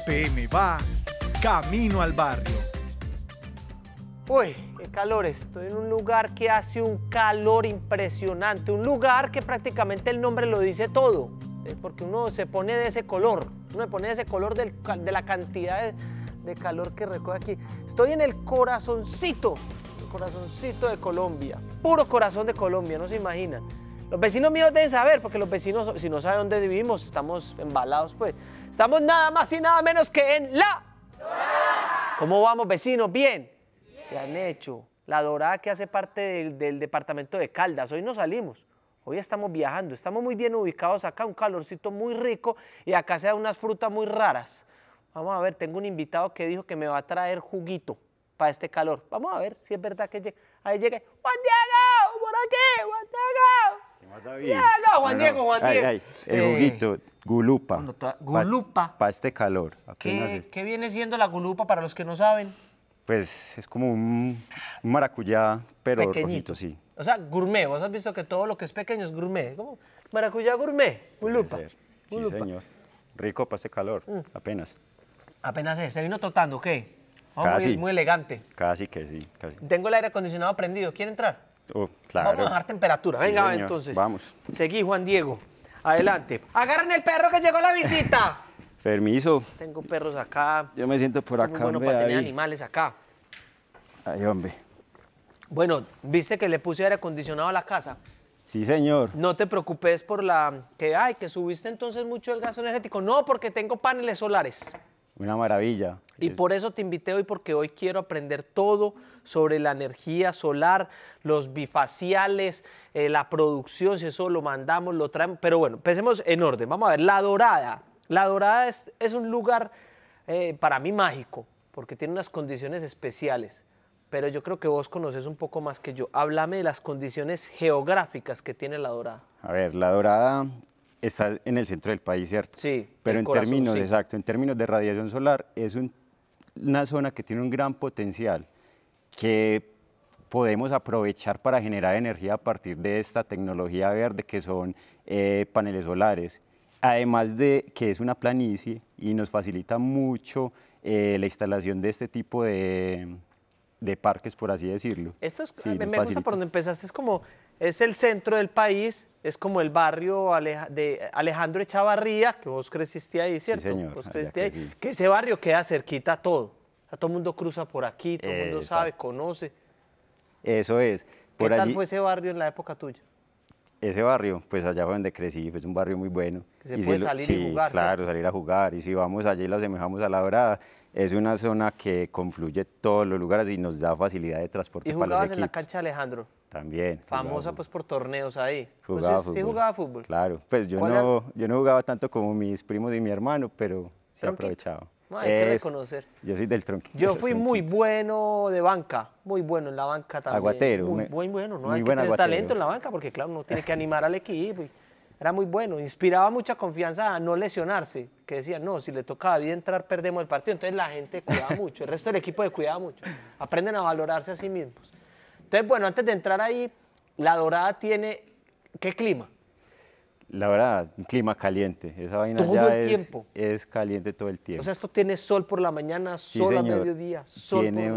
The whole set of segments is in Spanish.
PM va camino al barrio. Uy, qué calor, estoy en un lugar que hace un calor impresionante, un lugar que prácticamente el nombre lo dice todo, eh, porque uno se pone de ese color, uno se pone de ese color de la cantidad de, calor que recoge aquí. Estoy en el corazoncito, el corazoncito de Colombia, puro corazón de Colombia, no se imaginan. Los vecinos míos deben saber, porque los vecinos, si no saben dónde vivimos, estamos embalados, pues. Estamos nada más y nada menos que en la dorada. ¿Cómo vamos, vecinos? ¿Bien? Bien. bien han hecho? La dorada que hace parte del, departamento de Caldas. Hoy no salimos. Hoy estamos viajando, estamos muy bien ubicados acá, un calorcito muy rico y acá se dan unas frutas muy raras. Vamos a ver, tengo un invitado que dijo que me va a traer juguito para este calor. Vamos a ver si es verdad que llega. Ahí llega. ¡Juan Diego! ¡Por aquí! ¡Juan Diego! no, Juan ah, Diego, Juan Diego. el juguito, gulupa. Gulupa. Para este calor. ¿Qué, viene siendo la gulupa para los que no saben? Pues es como un, maracuyá, pero pequeñito, sí. O sea, gourmet. Vos has visto que todo lo que es pequeño es gourmet. ¿Cómo? Maracuyá gourmet, gulupa. Sí, señor. Rico para este calor, mm. apenas. Apenas es. Se vino totando, ¿qué? Oh, casi. muy, elegante. Casi que sí. Tengo el aire acondicionado prendido. ¿Quiere entrar? Oh, claro. Vamos a bajar temperatura. Venga, entonces. Vamos. Seguí, Juan Diego. Adelante. Agarran el perro que llegó la visita. Permiso. Tengo perros acá. Yo me siento por acá. bueno para tener animales acá. Ay, hombre. Bueno, ¿viste que le puse aire acondicionado a la casa? Sí, señor. No te preocupes por la... que, ay, que subiste entonces mucho el gasto energético. No, porque tengo paneles solares. Una maravilla. Y por eso te invité hoy, porque hoy quiero aprender todo sobre la energía solar, los bifaciales, eh, la producción, si eso lo mandamos, lo traemos. Pero bueno, empecemos en orden. Vamos a ver, La Dorada. La Dorada es, un lugar eh, para mí mágico, porque tiene unas condiciones especiales. Pero yo creo que vos conoces un poco más que yo. Háblame de las condiciones geográficas que tiene La Dorada. A ver, La Dorada está en el centro del país, ¿cierto? Sí. Pero en términos, exacto, en términos de radiación solar, es una zona que tiene un gran potencial que podemos aprovechar para generar energía a partir de esta tecnología verde que son eh, paneles solares. Además de que es una planicie y nos facilita mucho eh, la instalación de este tipo de, de parques, por así decirlo. Esto es, sí, me gusta por donde empezaste, es como es el centro del país, es como el barrio de Alejandro Echavarría, que vos creciste ahí, ¿cierto? Sí, señor. ahí, que ese barrio queda cerquita a todo. todo el mundo cruza por aquí, todo el mundo sabe, conoce. Eso es. ¿Qué tal fue ese barrio en la época tuya? ese barrio, pues allá fue donde crecí, es un barrio muy bueno. se puede salir sí, y jugar. claro, salir a jugar. Y si vamos allí y la asemejamos a la dorada, es una zona que confluye todos los lugares y nos da facilidad de transporte ¿Y para los equipos. en la cancha Alejandro? También. Famosa pues por torneos ahí. Pues, jugaba fútbol. Sí jugaba fútbol. Claro, pues yo no, yo no jugaba tanto como mis primos y mi hermano, pero se aprovechaba hay que reconocer. Yo soy del tronquito. Yo fui muy bueno de banca, muy bueno en la banca también. Aguatero. Muy, bueno, ¿no? hay que tener talento en la banca porque, claro, uno tiene que animar al equipo. era muy bueno, inspiraba mucha confianza a no lesionarse, que decían, no, si le tocaba bien entrar, perdemos el partido. Entonces la gente cuidaba mucho, el resto del equipo cuidaba mucho. Aprenden a valorarse a sí mismos. Entonces, bueno, antes de entrar ahí, la Dorada tiene, ¿qué clima? La verdad, un clima caliente. Esa vaina ya es, tiempo? es caliente todo el tiempo. O sea, esto tiene sol por la mañana, sol a mediodía, sol Tiene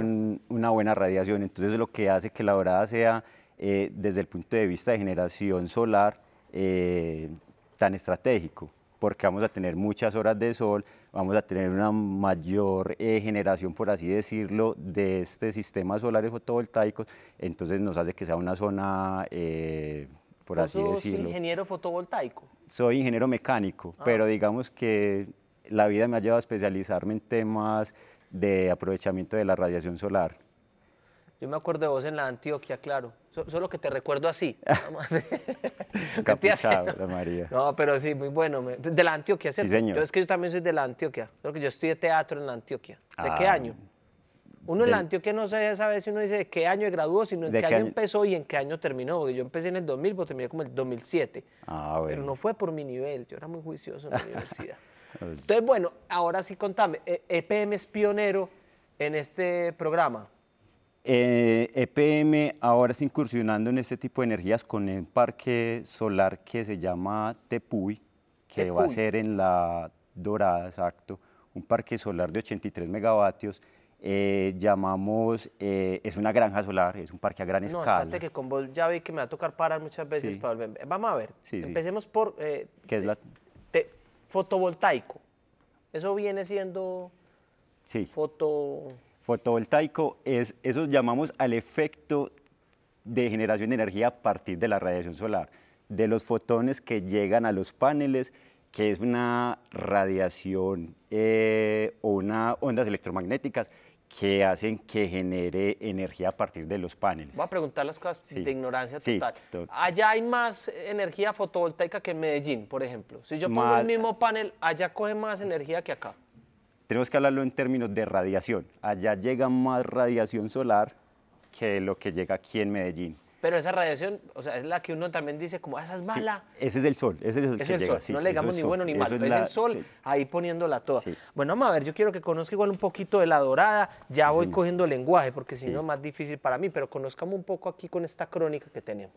una buena radiación. Entonces, lo que hace que la dorada sea, eh, desde el punto de vista de generación solar, eh, tan estratégico. Porque vamos a tener muchas horas de sol, vamos a tener una mayor eh, generación, por así decirlo, de este sistema solares fotovoltaico, Entonces, nos hace que sea una zona por ingeniero fotovoltaico? Soy ingeniero mecánico, ah. pero digamos que la vida me ha llevado a especializarme en temas de aprovechamiento de la radiación solar. Yo me acuerdo de vos en la Antioquia, claro. Solo que te recuerdo así. Capuchado, María. No, pero sí, muy bueno. De la Antioquia, Sí, señor. Yo, es que yo también soy de la Antioquia. Creo que yo estudié teatro en la Antioquia. ¿De qué ah. año? Uno de, en la Antioquia no se sabe si uno dice qué año graduó, sino en qué, año, empezó y en qué año terminó. Porque yo empecé en el 2000, pues terminé como el 2007. Ah, Pero no fue por mi nivel, yo era muy juicioso en la universidad. Entonces, bueno, ahora sí contame, EPM e es pionero en este programa. EPM eh, e ahora está incursionando en este tipo de energías con el parque solar que se llama Tepuy, que va a ser en la Dorada, exacto, un parque solar de 83 megavatios eh, llamamos, eh, es una granja solar, es un parque a gran escala. No, que con vos ya vi que me va a tocar parar muchas veces para volver. Vamos a ver, empecemos por... Eh, ¿Qué es la...? fotovoltaico. Eso viene siendo... Sí. Foto... Fotovoltaico es, eso llamamos al efecto de generación de energía a partir de la radiación solar, de los fotones que llegan a los paneles, que es una radiación o unas ondas electromagnéticas que hacen que genere energía a partir de los paneles. Voy a preguntar las cosas de ignorancia total. allá hay más energía fotovoltaica que en Medellín, por ejemplo. Si yo pongo el mismo panel, allá coge más energía que acá. Tenemos que hablarlo en términos de radiación. Allá llega más radiación solar que lo que llega aquí en Medellín. Pero esa radiación, o sea, es la que uno también dice como, ah, esa es mala. ese es el sol, ese es el, sol. no le digamos ni bueno ni malo, es, el sol ahí poniéndola toda. Bueno, vamos a ver, yo quiero que conozca igual un poquito de la dorada, ya voy cogiendo lenguaje porque si no es más difícil para mí, pero conozcamos un poco aquí con esta crónica que tenemos.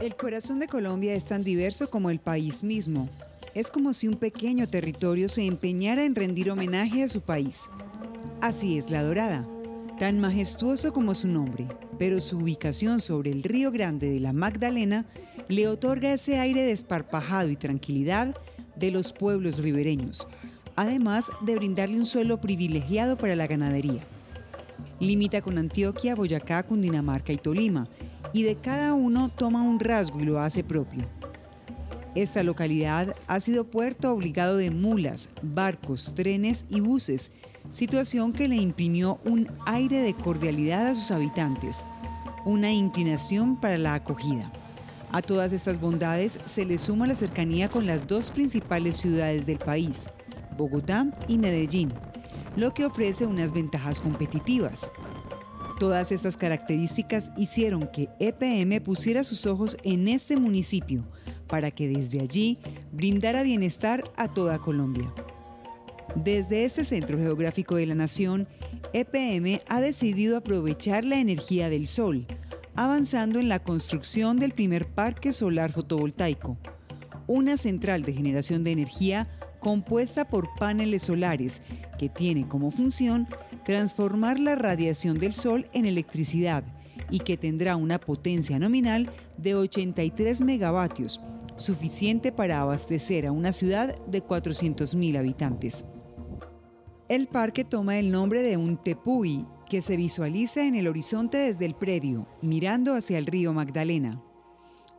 El corazón de Colombia es tan diverso como el país mismo. Es como si un pequeño territorio se empeñara en rendir homenaje a su país. Así es la dorada tan majestuoso como su nombre, pero su ubicación sobre el Río Grande de la Magdalena le otorga ese aire desparpajado y tranquilidad de los pueblos ribereños, además de brindarle un suelo privilegiado para la ganadería. Limita con Antioquia, Boyacá, Cundinamarca y Tolima, y de cada uno toma un rasgo y lo hace propio. Esta localidad ha sido puerto obligado de mulas, barcos, trenes y buses situación que le imprimió un aire de cordialidad a sus habitantes, una inclinación para la acogida. A todas estas bondades se le suma la cercanía con las dos principales ciudades del país, Bogotá y Medellín, lo que ofrece unas ventajas competitivas. Todas estas características hicieron que EPM pusiera sus ojos en este municipio para que desde allí brindara bienestar a toda Colombia. Desde este centro geográfico de la nación, EPM ha decidido aprovechar la energía del sol, avanzando en la construcción del primer parque solar fotovoltaico, una central de generación de energía compuesta por paneles solares que tiene como función transformar la radiación del sol en electricidad y que tendrá una potencia nominal de 83 megavatios, suficiente para abastecer a una ciudad de 400.000 habitantes. El parque toma el nombre de un tepuy que se visualiza en el horizonte desde el predio, mirando hacia el río Magdalena.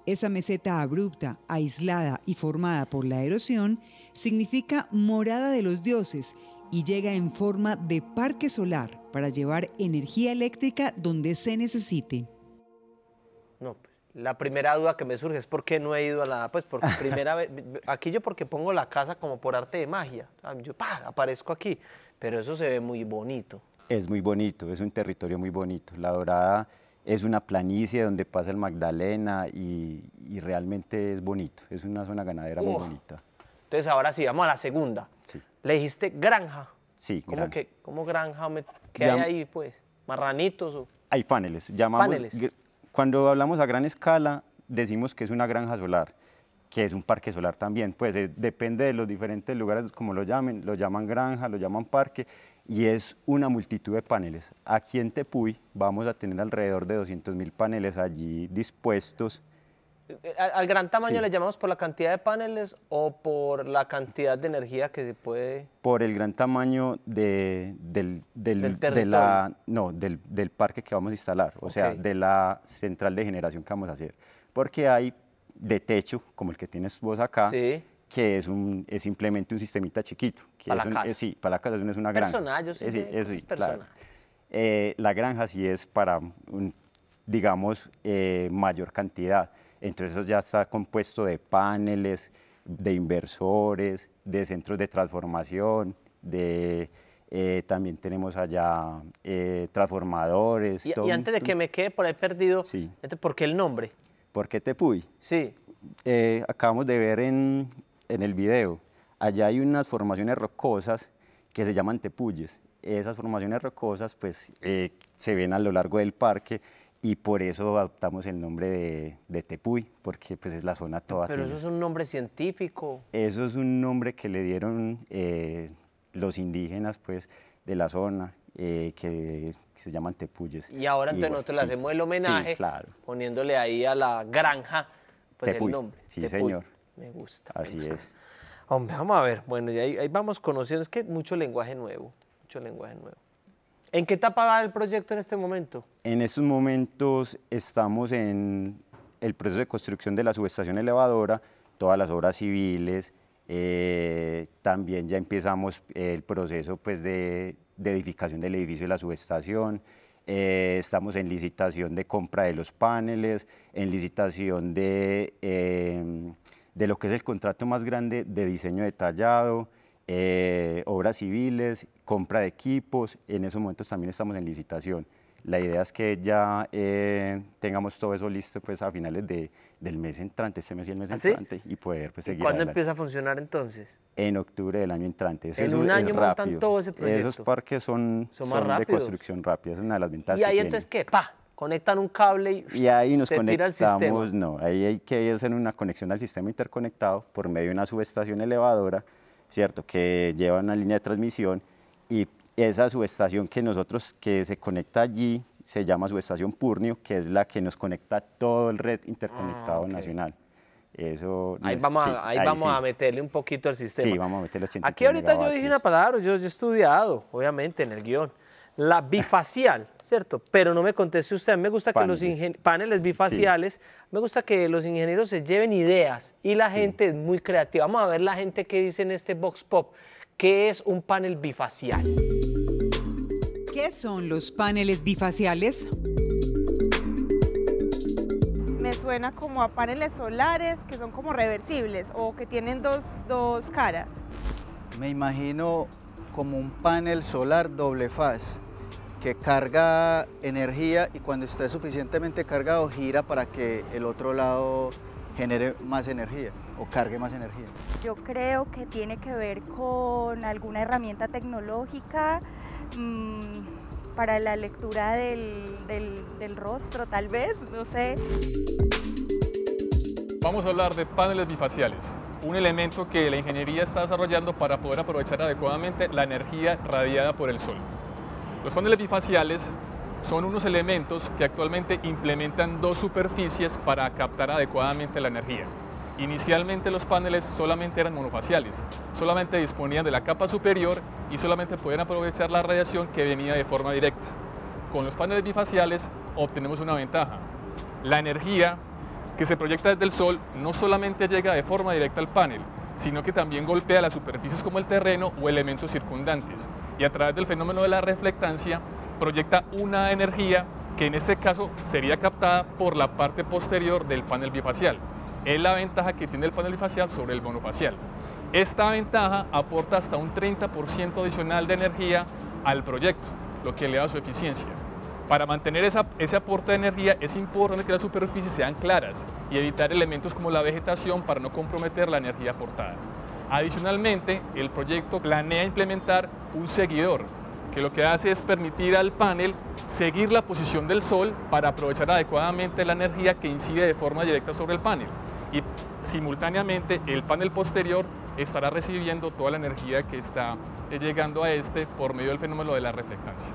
Esa meseta abrupta, aislada y formada por la erosión significa morada de los dioses y llega en forma de parque solar para llevar energía eléctrica donde se necesite la primera duda que me surge es por qué no he ido a la, pues por primera vez, aquí yo porque pongo la casa como por arte de magia, ah, yo ¡pah! aparezco aquí, pero eso se ve muy bonito. Es muy bonito, es un territorio muy bonito, La Dorada es una planicie donde pasa el Magdalena y, realmente es bonito, es una zona ganadera muy bonita. Entonces ahora sí, vamos a la segunda. Sí. ¿Le dijiste granja? Sí, ¿Cómo granja. ¿Cómo granja? ¿Qué hay ahí pues? ¿Marranitos? O? Hay paneles, llamamos... Paneles cuando hablamos a gran escala, decimos que es una granja solar, que es un parque solar también, pues eh, depende de los diferentes lugares como lo llamen, lo llaman granja, lo llaman parque, y es una multitud de paneles. Aquí en Tepuy vamos a tener alrededor de 200.000 paneles allí dispuestos, al, gran tamaño le llamamos por la cantidad de paneles o por la cantidad de energía que se puede. Por el gran tamaño de, del, del, de la, no, del, del, parque que vamos a instalar, o sea, de la central de generación que vamos a hacer. Porque hay de techo, como el que tienes vos acá, que es, un, es simplemente un sistemita chiquito. para la casa. Es, sí, para la casa es una gran Personal, yo es, sí, eh, la, granja sí es para un digamos, eh, mayor cantidad. Entonces eso ya está compuesto de paneles, de inversores, de centros de transformación, de... Eh, también tenemos allá eh, transformadores. Y, antes de que me quede por ahí perdido, sí. ¿por qué el nombre? ¿Por qué Tepuy? Sí. acabamos de ver en, en, el video, allá hay unas formaciones rocosas que se llaman tepuyes. Esas formaciones rocosas pues se ven a lo largo del parque y por eso adoptamos el nombre de, Tepuy, porque pues es la zona toda. Pero eso es un nombre científico. Eso es un nombre que le dieron eh, los indígenas pues de la zona, eh, que, se llaman Tepuyes. Y ahora nosotros le hacemos el homenaje, poniéndole ahí a la granja pues, el nombre. Sí, señor. Me gusta. Así es. Hombre, vamos a ver, bueno, y ahí, ahí vamos conociendo, es que mucho lenguaje nuevo, mucho lenguaje nuevo. ¿En qué etapa va el proyecto en este momento? En estos momentos estamos en el proceso de construcción de la subestación elevadora, todas las obras civiles, eh, también ya empezamos el proceso pues, de, edificación del edificio de la subestación, eh, estamos en licitación de compra de los paneles, en licitación de eh, lo que es el contrato más grande de diseño detallado, eh, obras civiles, compra de equipos, en esos momentos también estamos en licitación. La idea es que ya eh, tengamos todo eso listo pues, a finales de, del mes entrante, este mes y el mes ¿Ah, entrante, y poder pues, ¿Y ¿Cuándo empieza a funcionar entonces? En octubre del año entrante. en un año es montan todo ese Esos parques son, de construcción rápida, es una de las ventajas. ¿Y ahí entonces qué? ¡Pa! Conectan un cable y, ahí nos se tira el sistema. No, ahí hay que hacer una conexión al sistema interconectado por medio de una subestación elevadora ¿cierto? Que lleva una línea de transmisión y esa subestación que nosotros, que se conecta allí, se llama subestación Purnio, que es la que nos conecta todo el red interconectado ah, nacional. Eso ahí vamos, a, ahí, vamos a meterle un poquito al sistema. Aquí ahorita yo dije una palabra, yo he estudiado, obviamente, en el guión la bifacial, ¿cierto? Pero no me conteste usted, me gusta que los paneles bifaciales, me gusta que los ingenieros se lleven ideas y la gente es muy creativa. Vamos a ver la gente que dice en este box Pop, ¿qué es un panel bifacial? ¿Qué son los paneles bifaciales? Me suena como a paneles solares que son como reversibles o que tienen dos, dos caras. Me imagino como un panel solar doble faz que carga energía y cuando esté suficientemente cargado gira para que el otro lado genere más energía o cargue más energía. Yo creo que tiene que ver con alguna herramienta tecnológica mm, para la lectura del rostro, tal vez, no sé. Vamos a hablar de paneles bifaciales, un elemento que la ingeniería está desarrollando para poder aprovechar adecuadamente la energía radiada por el sol. Los paneles bifaciales son unos elementos que actualmente implementan dos superficies para captar adecuadamente la energía. Inicialmente los paneles solamente eran monofaciales, solamente disponían de la capa superior y solamente podían aprovechar la radiación que venía de forma directa. Con los paneles bifaciales obtenemos una ventaja. La energía que se proyecta desde el sol no solamente llega de forma directa al panel, sino que también golpea las superficies como el terreno o elementos circundantes, y a través del fenómeno de la reflectancia proyecta una energía que en este caso sería captada por la parte posterior del panel bifacial. Es la ventaja que tiene el panel bifacial sobre el monofacial. Esta ventaja aporta hasta un 30% adicional de energía al proyecto, lo que eleva su eficiencia. Para mantener esa, ese aporte de energía es importante que las superficies sean claras y evitar elementos como la vegetación para no comprometer la energía aportada. Adicionalmente, el proyecto planea implementar un seguidor, que lo que hace es permitir al panel seguir la posición del sol para aprovechar adecuadamente la energía que incide de forma directa sobre el panel. Y simultáneamente el panel posterior estará recibiendo toda la energía que está llegando a este por medio del fenómeno de la reflectancia.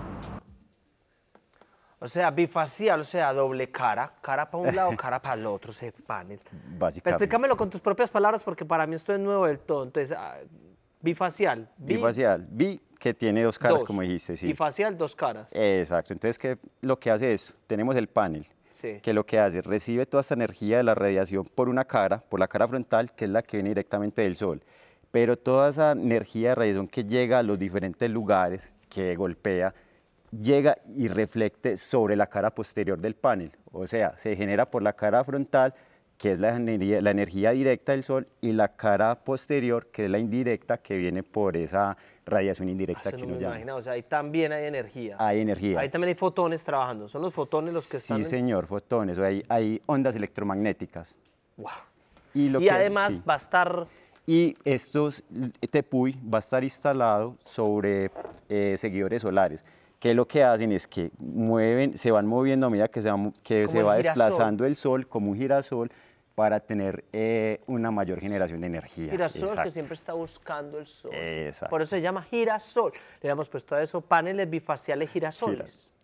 O sea, bifacial, o sea, doble cara, cara para un lado, cara para el otro, ese panel. Pues Básicamente. Explícamelo con tus propias palabras porque para mí esto es nuevo del todo. Entonces, ah, bifacial. bifacial. Bi que tiene dos caras, como dijiste, sí. Bifacial, dos caras. Exacto. Entonces, ¿qué lo que hace es, tenemos el panel, que lo que hace, recibe toda esa energía de la radiación por una cara, por la cara frontal, que es la que viene directamente del sol. Pero toda esa energía de radiación que llega a los diferentes lugares, que golpea, llega y reflecte sobre la cara posterior del panel. O sea, se genera por la cara frontal, que es la energía, la energía directa del sol, y la cara posterior, que es la indirecta, que viene por esa radiación indirecta que no uno o sea, ahí también hay energía. Hay energía. Ahí también hay fotones trabajando. ¿Son los fotones los que están...? Sí, señor, fotones. O hay, hay ondas electromagnéticas. Wow. Y, lo que además va a estar... Y estos, PUI va a estar instalado sobre eh, seguidores solares que lo que hacen es que mueven, se van moviendo a medida que se va, que se va desplazando el sol como un girasol para tener eh, una mayor generación de energía. Girasol que siempre está buscando el sol. Por eso se llama girasol. Le hemos puesto a eso paneles bifaciales girasoles.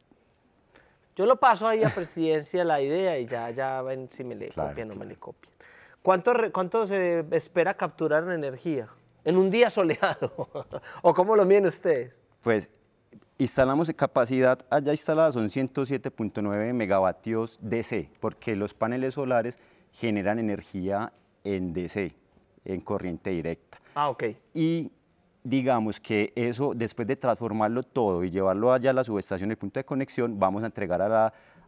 Yo lo paso ahí a presidencia la idea y ya, ya ven si me le copian o no me le copian. ¿Cuánto, ¿Cuánto se espera capturar en energía en un día soleado? ¿O cómo lo miden ustedes? Pues Instalamos capacidad allá instalada, son 107.9 megavatios DC, porque los paneles solares generan energía en DC, en corriente directa. Ah, ok. Y digamos que eso, después de transformarlo todo y llevarlo allá a la subestación, el punto de conexión, vamos a entregar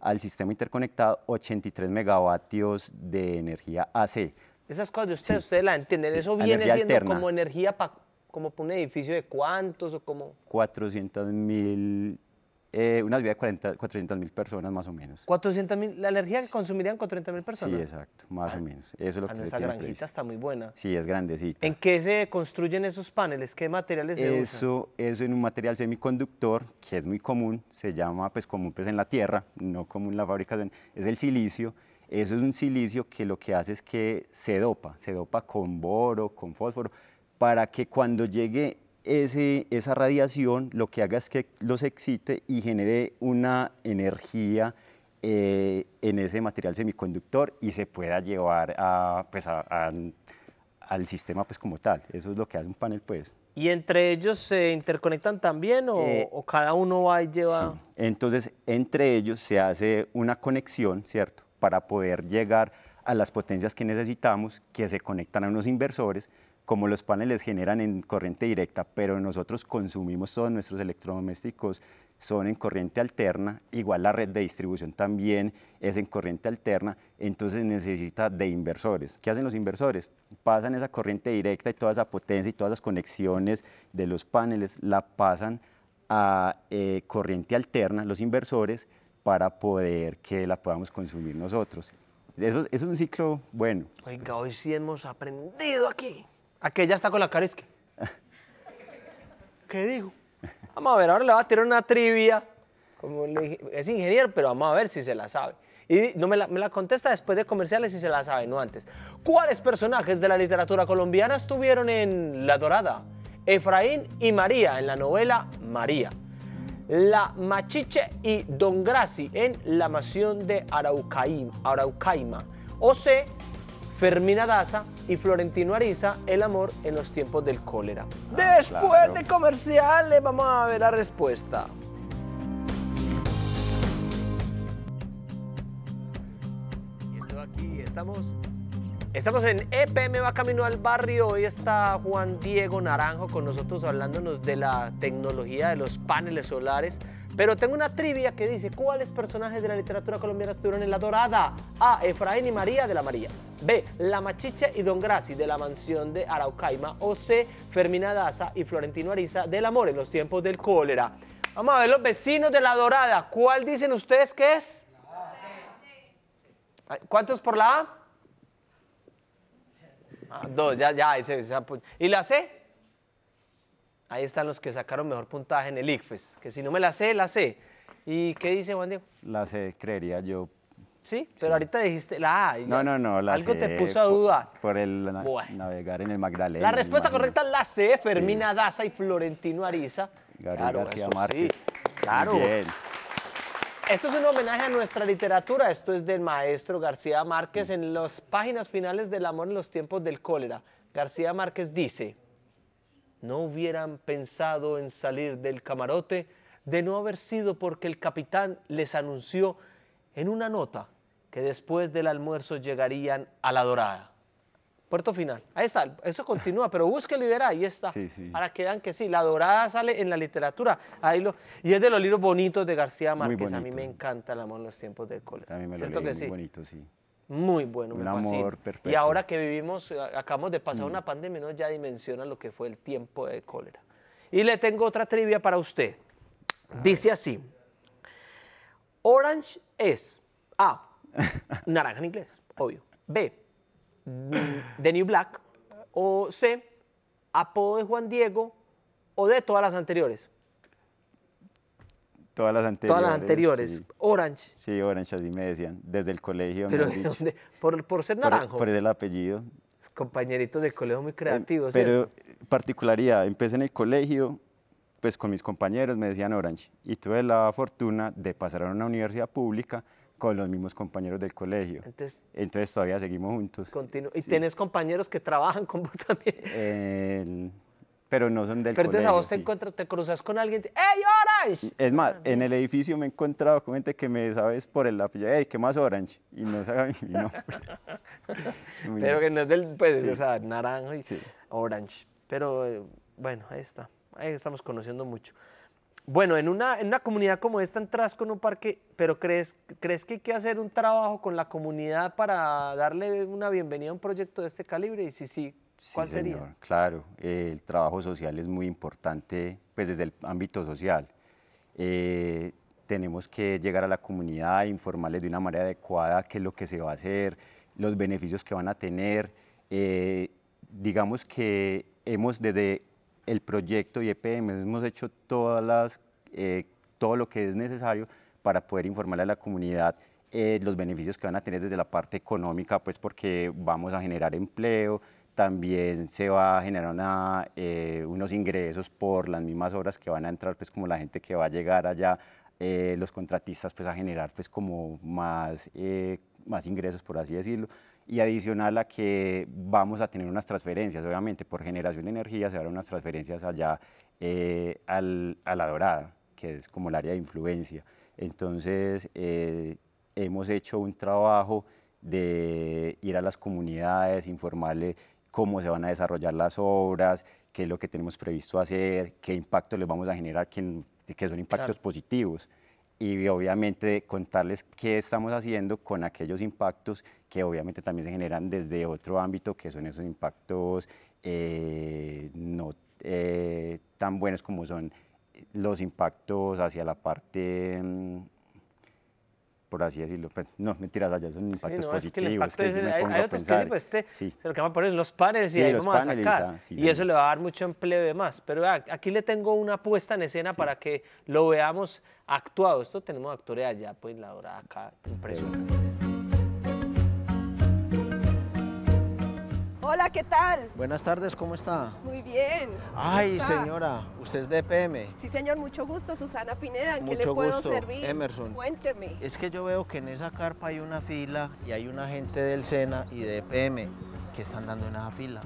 al sistema interconectado 83 megavatios de energía AC. Esas cosas de ustedes, la entienden, eso viene siendo como energía para como un edificio de cuántos o como... 400 mil, eh, una ciudad de 40, 400 mil personas más o menos. 400 mil, la energía que consumirían 400 mil personas. Sí, exacto, más o ah, menos. Eso es lo ah, que Esa tiene granjita está muy buena. Sí, es grandecita. ¿En qué se construyen esos paneles? ¿Qué materiales se eso, usan? Eso en un material semiconductor que es muy común, se llama pues común pues en la tierra, no común en la fábrica, es el silicio. Eso es un silicio que lo que hace es que se dopa, se dopa con boro, con fósforo, para que cuando llegue ese, esa radiación lo que haga es que los excite y genere una energía eh, en ese material semiconductor y se pueda llevar a, pues al sistema pues como tal. Eso es lo que hace un panel pues. ¿Y entre ellos se interconectan también eh, o, cada uno va y lleva...? Sí. Entonces, entre ellos se hace una conexión, ¿cierto? Para poder llegar a las potencias que necesitamos, que se conectan a unos inversores como los paneles generan en corriente directa, pero nosotros consumimos todos nuestros electrodomésticos son en corriente alterna, igual la red de distribución también es en corriente alterna, entonces necesita de inversores. ¿Qué hacen los inversores? Pasan esa corriente directa y toda esa potencia y todas las conexiones de los paneles, la pasan a eh, corriente alterna, los inversores, para poder que la podamos consumir nosotros. Eso, eso es un ciclo bueno. Oiga, hoy sí hemos aprendido aquí. Aquella está con la carisque. ¿Qué digo? Vamos a ver, ahora le va a tirar una trivia. Como es ingeniero, pero vamos a ver si se la sabe. Y no me la, contesta después de comerciales si se la sabe, no antes. ¿Cuáles personajes de la literatura colombiana estuvieron en La Dorada? Efraín y María en la novela María. La Machiche y Don Graci en La Mación de Araucaima. Araucaima. O C. Fermina Daza y Florentino Ariza, El amor en los tiempos del cólera. Ah, Después de comerciales vamos a ver la respuesta. estamos Estamos en EPM Va Camino al Barrio. Hoy está Juan Diego Naranjo con nosotros hablándonos de la tecnología de los paneles solares pero tengo una trivia que dice, ¿cuáles personajes de la literatura colombiana estuvieron en La Dorada? A. Efraín y María de la María. B. La Machiche y Don Graci de la mansión de Araucaima. O C. Fermina Daza y Florentino Ariza del amor en los tiempos del cólera. Vamos a ver los vecinos de La Dorada. ¿Cuál dicen ustedes que es? ¿Cuántos por la A? Ah, dos, ya, ya. ¿Y la C? Ahí están los que sacaron mejor puntaje en el ICFES. Pues, que si no me la sé, la sé. ¿Y qué dice Juan Diego? La sé, creería yo. Sí, pero ahorita dijiste la A. no, no, no, Algo te puso a duda. Por, el navegar en el Magdalena. La respuesta correcta es la C, Fermina Daza y Florentino Ariza. García Márquez. Claro. Bien. Esto es un homenaje a nuestra literatura, esto es del maestro García Márquez en las páginas finales del amor en los tiempos del cólera. García Márquez dice, no hubieran pensado en salir del camarote de no haber sido porque el capitán les anunció en una nota que después del almuerzo llegarían a la dorada. Puerto final. Ahí está, eso continúa, pero búsquelo y verá, ahí está. Sí, sí. Para que vean que sí, la dorada sale en la literatura. Ahí lo, y es de los libros bonitos de García Márquez. A mí me encanta el amor en los tiempos de colegio. mí me lo muy bonito, sí. Muy bueno, un amor Y ahora que vivimos, eh, acabamos de pasar mm. una pandemia, no ya dimensiona lo que fue el tiempo de cólera. Y le tengo otra trivia para usted. Dice así. Orange es A. naranja en inglés, obvio. B. The mm, New Black. O C. Apodo de Juan Diego. O de todas las anteriores. Todas las anteriores. anteriores. Orange. Sí, Orange, así me decían. Desde el colegio. Pero Por, ser e- naranjo. Por, el apellido. Compañeritos del colegio muy eh, creativos. pero particularidad, empecé en el colegio, pues con mis compañeros me decían Orange. Y tuve la fortuna de pasar a una universidad pública con los mismos compañeros del colegio. Entonces, Entonces todavía seguimos juntos. ¿Y tienes compañeros que trabajan con vos también? Eh, pero no son del Pero entonces a vos te, encuentras, te cruzas con alguien, ¡Ey, Orange! Es más, ah, en el edificio me he encontrado con gente que me sabes por el lápiz, ¡Ey, qué más Orange! Y no sabe mi pero que no es del, pues, o sea, naranjo y sí. Orange. Pero eh, bueno, ahí está, ahí estamos conociendo mucho. Bueno, en una, en una comunidad como esta entras con un parque, pero ¿crees, ¿crees que hay que hacer un trabajo con la comunidad para darle una bienvenida a un proyecto de este calibre? Y si sí, sí, Señor, claro, eh, el trabajo social es muy importante, pues desde el ámbito social. Eh, tenemos que llegar a la comunidad, informarles de una manera adecuada qué es lo que se va a hacer, los beneficios que van a tener. Eh, digamos que hemos desde el proyecto IEPM hemos hecho todas todo lo que es necesario para poder informarle a la comunidad los beneficios que van a tener desde la parte económica, pues porque vamos a generar empleo, también se va a generar eh, unos ingresos por las mismas horas que van a entrar, pues como la gente que va a llegar allá, eh, los contratistas pues a generar pues como más, eh, más ingresos, por así decirlo, y adicional a que vamos a tener unas transferencias, obviamente por generación de energía se van unas transferencias allá al, a la dorada, que es como el área de influencia. Entonces hemos hecho un trabajo de ir a las comunidades, informarles cómo se van a desarrollar las obras, qué es lo que tenemos previsto hacer, qué impacto les vamos a generar, que, son impactos positivos. Y obviamente contarles qué estamos haciendo con aquellos impactos que obviamente también se generan desde otro ámbito, que son esos impactos eh, no eh, tan buenos como son los impactos hacia la parte mm, por así decirlo. Pues, no, mentiras, allá son impactos positivos. que hay, otros pues, este sí. se lo que van a poner los paneles y ahí vamos a sacar. Ah, y eso le va a dar mucho empleo y demás. Pero aquí le tengo una puesta en escena para que lo veamos actuado. Esto tenemos actores allá, pues la hora acá, impresionante. Hola, ¿qué tal? Buenas tardes, ¿cómo está? Muy bien. Ay, señora, usted es de PM. Sí, señor, mucho gusto, Susana Pineda. ¿En qué le puedo servir? Emerson. Cuénteme. Es que yo veo que en esa carpa hay una fila y hay una gente del SENA y de PM que están dando una fila.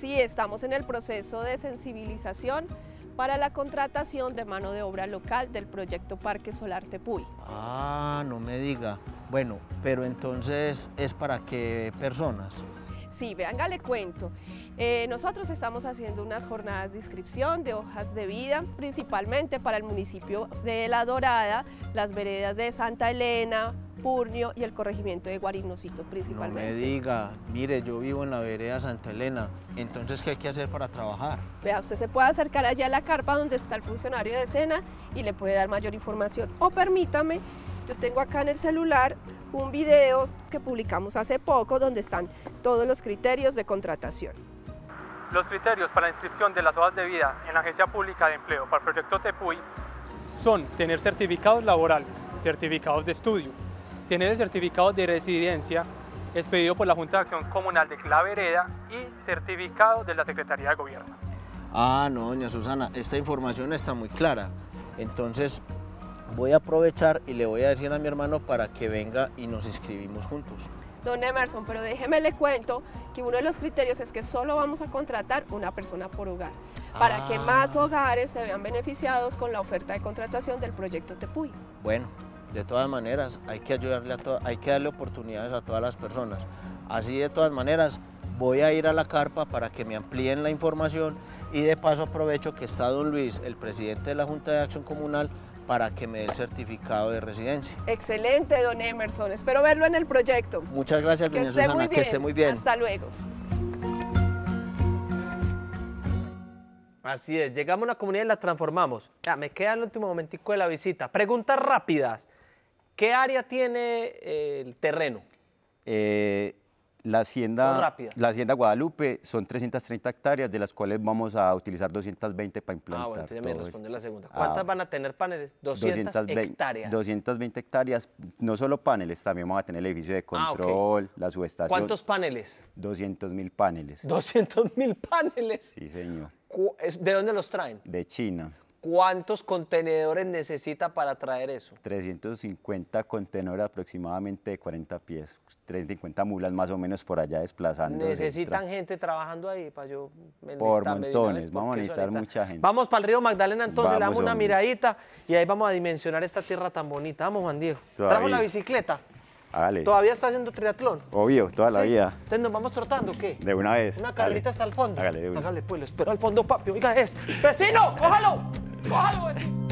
Sí, estamos en el proceso de sensibilización para la contratación de mano de obra local del proyecto Parque Solar Tepuy. Ah, no me diga. Bueno, pero entonces es para qué personas? Sí, venga, le cuento. Eh, nosotros estamos haciendo unas jornadas de inscripción de hojas de vida, principalmente para el municipio de La Dorada, las veredas de Santa Elena, Purnio y el corregimiento de Guarignosito principalmente. No me diga, mire, yo vivo en la vereda Santa Elena, entonces ¿qué hay que hacer para trabajar? Vea, usted se puede acercar allá a la carpa donde está el funcionario de escena y le puede dar mayor información o permítame yo tengo acá en el celular un video que publicamos hace poco donde están todos los criterios de contratación. Los criterios para la inscripción de las hojas de vida en la Agencia Pública de Empleo para el proyecto TEPUI son tener certificados laborales, certificados de estudio, tener el certificado de residencia expedido por la Junta de Acción Comunal de Clavereda y certificado de la Secretaría de Gobierno. Ah, no, doña Susana, esta información está muy clara. Entonces, voy a aprovechar y le voy a decir a mi hermano para que venga y nos inscribimos juntos. Don Emerson, pero déjeme le cuento que uno de los criterios es que solo vamos a contratar una persona por hogar, para que ah. más hogares se vean beneficiados con la oferta de contratación del proyecto Tepuy. Bueno, de todas maneras, hay que ayudarle a hay que darle oportunidades a todas las personas. Así de todas maneras, voy a ir a la carpa para que me amplíen la información y de paso aprovecho que está don Luis, el presidente de la Junta de Acción Comunal, para que me dé el certificado de residencia. Excelente, don Emerson. Espero verlo en el proyecto. Muchas gracias, doña que Susana. Que esté muy bien. Hasta luego. Así es, llegamos a una comunidad y la transformamos. Ya, me queda el último momentico de la visita. Preguntas rápidas. ¿Qué área tiene eh, el terreno? Eh, la hacienda, la hacienda Guadalupe son 330 hectáreas, de las cuales vamos a utilizar 220 para implantar. Ah, bueno, me la segunda. Ah, ¿Cuántas van a tener paneles? 200 220, hectáreas. 220 hectáreas, no solo paneles, también vamos a tener el edificio de ah, control, la subestación. ¿Cuántos paneles? 200 mil paneles. ¿200 mil paneles? Sí, señor. ¿De dónde los traen? De China. ¿Cuántos contenedores necesita para traer eso? 350 contenedores aproximadamente de 40 pies, 350 mulas más o menos por allá desplazando. Necesitan gente trabajando ahí para yo Por montones, vamos a necesitar mucha gente. Vamos para el río Magdalena entonces, le damos una miradita y ahí vamos a dimensionar esta tierra tan bonita. Vamos, Juan Diego. ¿Trajo la bicicleta? Ah, ¿Todavía está haciendo triatlón? Obvio, toda la vida. Entonces, ¿nos vamos trotando qué? De una vez. Una carrerita hasta el fondo. Hágale, de Hágale, pues, lo espero al fondo, papi. Oiga, es. ¡Vecino! ¡Cójalo! ¡Cójalo! Vecino!